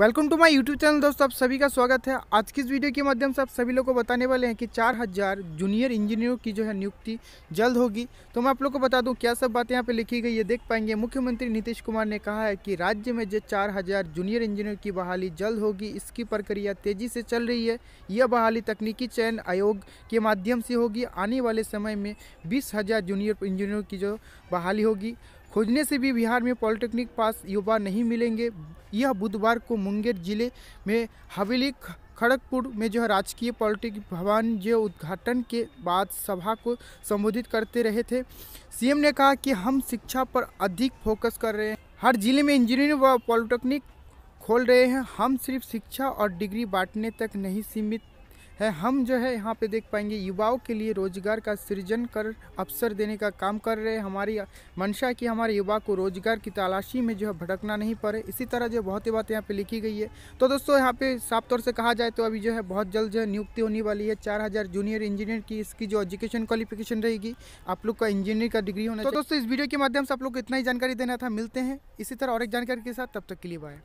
welcome to my YouTube channel दोस्तों आप सभी का स्वागत है आज की इस वीडियो के माध्यम से आप सभी लोग को बताने वाले हैं कि चार हज़ार जूनियर इंजीनियरों की जो है नियुक्ति जल्द होगी तो मैं आप लोग को बता दूं क्या सब बातें यहाँ पे लिखी गई ये देख पाएंगे मुख्यमंत्री नीतीश कुमार ने कहा है कि राज्य में जो चार हज़ार जूनियर इंजीनियर की बहाली जल्द होगी इसकी प्रक्रिया तेज़ी से चल रही है यह बहाली तकनीकी चयन आयोग के माध्यम से होगी आने वाले समय में बीस जूनियर इंजीनियरों की जो बहाली होगी खोजने से भी बिहार में पॉलिटेक्निक पास युवा नहीं मिलेंगे यह बुधवार को मुंगेर जिले में हवेली खड़गपुर में जो है राजकीय पॉलिटिक भवन जो उद्घाटन के बाद सभा को संबोधित करते रहे थे सीएम ने कहा कि हम शिक्षा पर अधिक फोकस कर रहे हैं हर जिले में इंजीनियरिंग व पॉलिटेक्निक खोल रहे हैं हम सिर्फ शिक्षा और डिग्री बांटने तक नहीं सीमित है हम जो है यहाँ पे देख पाएंगे युवाओं के लिए रोजगार का सृजन कर अवसर देने का काम कर रहे हैं हमारी मंशा कि हमारे युवा को रोजगार की तलाशी में जो है भटकना नहीं पड़े इसी तरह जो बहुत ही बात यहाँ पे लिखी गई है तो दोस्तों यहाँ पे साफ तौर से कहा जाए तो अभी जो है बहुत जल्द जो है नियुक्ति होने वाली है चार हज़ार जूनियर इंजीनियर की इसकी जो एजुकेशन क्वालिफिकेशन रहेगी आप लोग का इंजीनियर का डिग्री होना तो दोस्तों इस वीडियो के माध्यम से आप लोग को इतना ही जानकारी देना था मिलते हैं इसी तरह और एक जानकारी के साथ तब तक के लिए बाय